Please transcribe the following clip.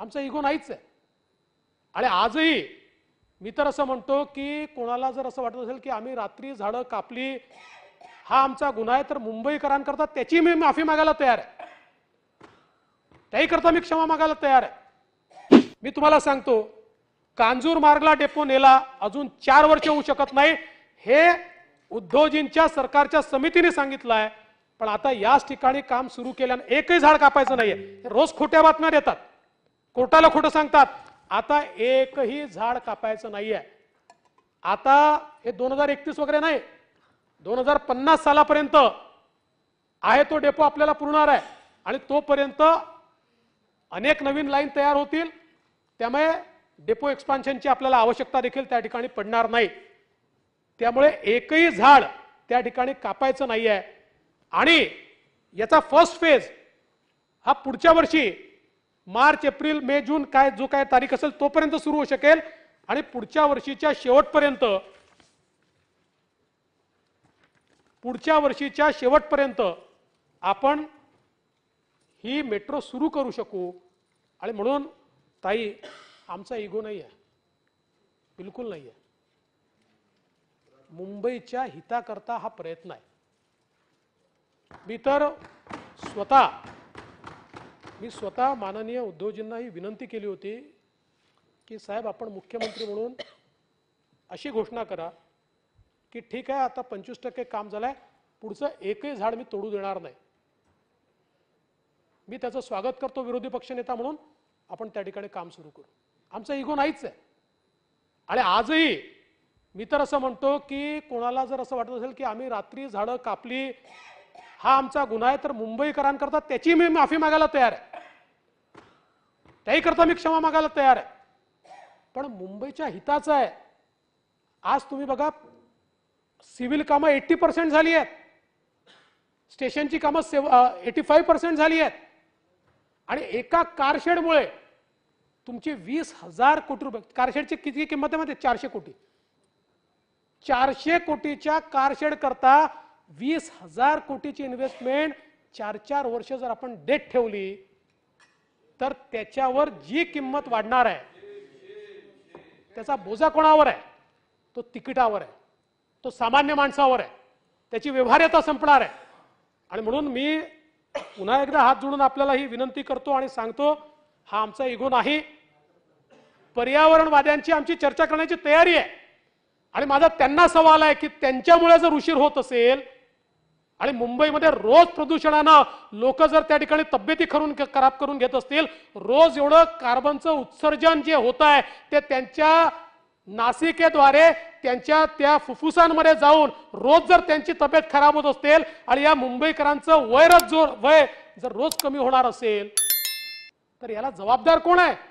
आमचा इगो नाहीच आहे आणि आजही मी तर असं म्हणतो की कोणाला जर असं वाटत असेल की आम्ही रात्री झाडं कापली हा आमचा गुन्हा आहे तर मुंबईकरांकरता त्याची मी माफी मागायला तयार आहे त्याही करता मी क्षमा मागायला तयार आहे मी तुम्हाला सांगतो कांजूर मार्गला डेपो नेला अजून चार वर्ष होऊ शकत नाही हे उद्धवजींच्या सरकारच्या समितीने सांगितलं आहे पण आता याच ठिकाणी काम सुरू केल्यानं एकही झाड कापायचं नाहीये रोज खोट्या बातम्या देतात कोर्टाला खोटं सांगतात आता एकही झाड कापायचं नाही आहे आता हे दोन हजार एकतीस वगैरे नाही दोन हजार पन्नास सालापर्यंत आहे तो डेपो आपल्याला पुरणार आहे आणि तोपर्यंत अनेक नवीन लाईन तयार होतील त्यामुळे डेपो एक्सपान्शनची आपल्याला आवश्यकता देखील त्या ठिकाणी पडणार नाही त्यामुळे एकही झाड त्या ठिकाणी कापायचं नाही आहे आणि याचा फर्स्ट फेज हा पुढच्या वर्षी मार्च एप्रिल मे जून काय जो काय तारीख असेल तोपर्यंत सुरू होऊ शकेल आणि पुढच्या वर्षीच्या शेवटपर्यंत पुढच्या वर्षीच्या शेवटपर्यंत आपण ही मेट्रो सुरू करू शकू आणि म्हणून ताई आमचा इगो नाही आहे बिलकुल नाही आहे मुंबईच्या हिताकरता हा प्रयत्न आहे मी तर स्वतः मी स्वतः माननीय उद्धवजींना ही विनंती केली होती की साहेब आपण मुख्यमंत्री म्हणून अशी घोषणा करा की ठीक आहे आता पंचवीस टक्के काम झालंय पुढचं एकही झाड मी तोडू देणार नाही मी त्याचं स्वागत करतो विरोधी पक्षनेता म्हणून आपण त्या ठिकाणी काम सुरू करू आमचा इगो नाहीच आहे आणि आजही मी तर असं म्हणतो की कोणाला जर असं वाटत असेल की आम्ही रात्री झाडं कापली हा आमचा गुन्हा आहे तर मुंबईकरांकरता त्याची मी माफी मागायला तयार आहे त्याही करता मी क्षमा मागायला तयार आहे पण मुंबईच्या हिताचं आहे आज तुम्ही बघा सिव्हिल कामं एट्टी पर्सेंट झाली आहेत स्टेशनची कामं सेव एटी फाईव्ह पर्सेंट झाली आहेत आणि एका कारशेडमुळे तुमचे वीस हजार कोटी रुपये कारशेडची किती किंमत आहे माहिती चारशे कोटी चारशे कोटीच्या कारशेड करता वीस हजार कोटीची इन्व्हेस्टमेंट चार चार वर्ष जर आपण डेट ठेवली तर त्याच्यावर जी किंमत वाढणार आहे त्याचा बोजा कोणावर आहे तो तिकिटावर आहे तो सामान्य माणसावर आहे त्याची व्यवहार्यता संपणार आहे आणि म्हणून मी पुन्हा एकदा हात जोडून आपल्याला ही विनंती करतो आणि सांगतो हा आमचा इगो नाही पर्यावरणवाद्यांची आमची चर्चा करण्याची तयारी आहे आणि माझा त्यांना सवाल आहे की त्यांच्यामुळे जर उशीर होत असेल आणि मुंबईमध्ये रोज प्रदूषणानं लोक जर त्या ठिकाणी तब्येती करून खराब करून घेत असतील रोज एवढं कार्बनचं उत्सर्जन जे होत आहे ते त्यांच्या नासिकेद्वारे त्यांच्या त्या फुफ्फुसांमध्ये जाऊन रोज जर त्यांची तब्येत खराब होत असतील आणि या मुंबईकरांचं वयरच जो वय जर रोज कमी होणार असेल तर याला जबाबदार कोण आहे